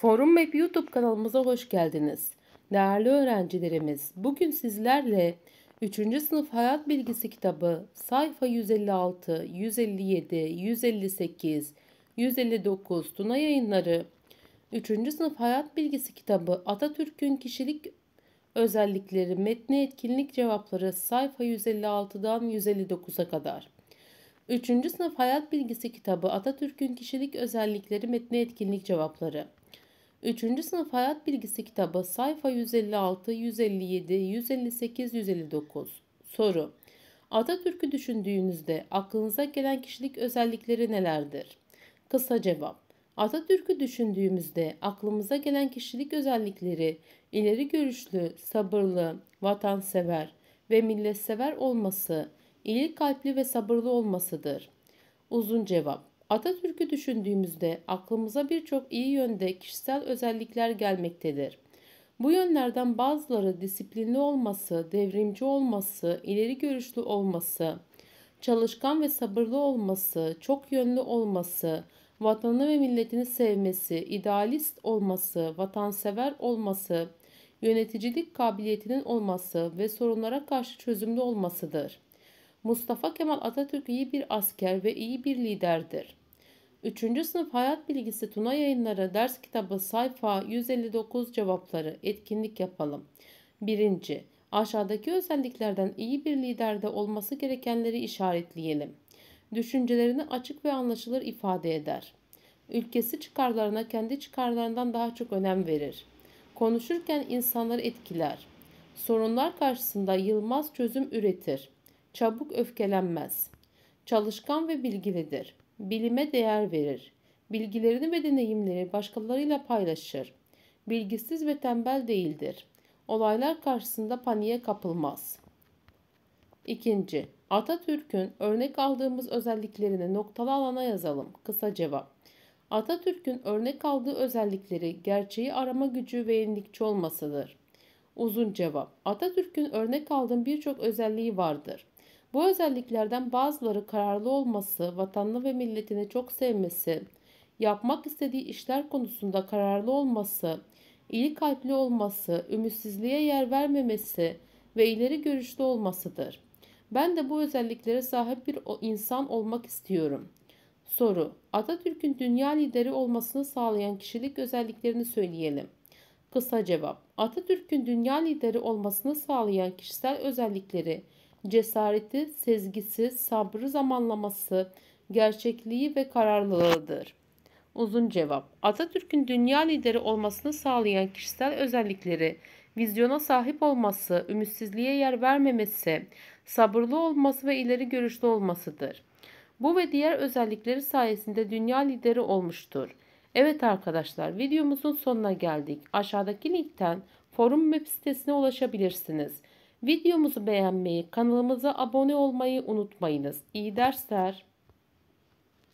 Forum Map YouTube kanalımıza hoş geldiniz. Değerli öğrencilerimiz, bugün sizlerle 3. sınıf hayat bilgisi kitabı sayfa 156, 157, 158, 159 Tuna yayınları 3. sınıf hayat bilgisi kitabı Atatürk'ün kişilik özellikleri metni etkinlik cevapları sayfa 156'dan 159'a kadar. 3. sınıf hayat bilgisi kitabı Atatürk'ün kişilik özellikleri metni etkinlik cevapları. 3. sınıf hayat bilgisi kitabı sayfa 156, 157, 158, 159. Soru. Atatürk'ü düşündüğünüzde aklınıza gelen kişilik özellikleri nelerdir? Kısa cevap. Atatürk'ü düşündüğümüzde aklımıza gelen kişilik özellikleri ileri görüşlü, sabırlı, vatansever ve milletsever olması, iyi kalpli ve sabırlı olmasıdır. Uzun cevap. Atatürk'ü düşündüğümüzde aklımıza birçok iyi yönde kişisel özellikler gelmektedir. Bu yönlerden bazıları disiplinli olması, devrimci olması, ileri görüşlü olması, çalışkan ve sabırlı olması, çok yönlü olması, vatanını ve milletini sevmesi, idealist olması, vatansever olması, yöneticilik kabiliyetinin olması ve sorunlara karşı çözümlü olmasıdır. Mustafa Kemal Atatürk iyi bir asker ve iyi bir liderdir. 3. Sınıf Hayat Bilgisi Tuna Yayınları Ders Kitabı Sayfa 159 Cevapları Etkinlik Yapalım. 1. Aşağıdaki özelliklerden iyi bir liderde olması gerekenleri işaretleyelim. Düşüncelerini açık ve anlaşılır ifade eder. Ülkesi çıkarlarına kendi çıkarlarından daha çok önem verir. Konuşurken insanları etkiler. Sorunlar karşısında yılmaz çözüm üretir. Çabuk öfkelenmez. Çalışkan ve bilgilidir. Bilime değer verir. Bilgilerini ve deneyimleri başkalarıyla paylaşır. Bilgisiz ve tembel değildir. Olaylar karşısında paniğe kapılmaz. İkinci, Atatürk'ün örnek aldığımız özelliklerini noktalı alana yazalım. Kısa cevap. Atatürk'ün örnek aldığı özellikleri gerçeği arama gücü ve yenilikçi olmasıdır. Uzun cevap. Atatürk'ün örnek aldığım birçok özelliği vardır. Bu özelliklerden bazıları kararlı olması, vatanını ve milletini çok sevmesi, yapmak istediği işler konusunda kararlı olması, iyi kalpli olması, ümitsizliğe yer vermemesi ve ileri görüşlü olmasıdır. Ben de bu özelliklere sahip bir insan olmak istiyorum. Soru: Atatürk'ün dünya lideri olmasını sağlayan kişilik özelliklerini söyleyelim. Kısa cevap: Atatürk'ün dünya lideri olmasını sağlayan kişisel özellikleri cesareti, sezgisi, sabrı zamanlaması, gerçekliği ve kararlılığıdır. Uzun cevap. Atatürk'ün dünya lideri olmasını sağlayan kişisel özellikleri, vizyona sahip olması, ümitsizliğe yer vermemesi, sabırlı olması ve ileri görüşlü olmasıdır. Bu ve diğer özellikleri sayesinde dünya lideri olmuştur. Evet arkadaşlar videomuzun sonuna geldik. Aşağıdaki linkten forum web sitesine ulaşabilirsiniz. Videomuzu beğenmeyi, kanalımıza abone olmayı unutmayınız. İyi dersler.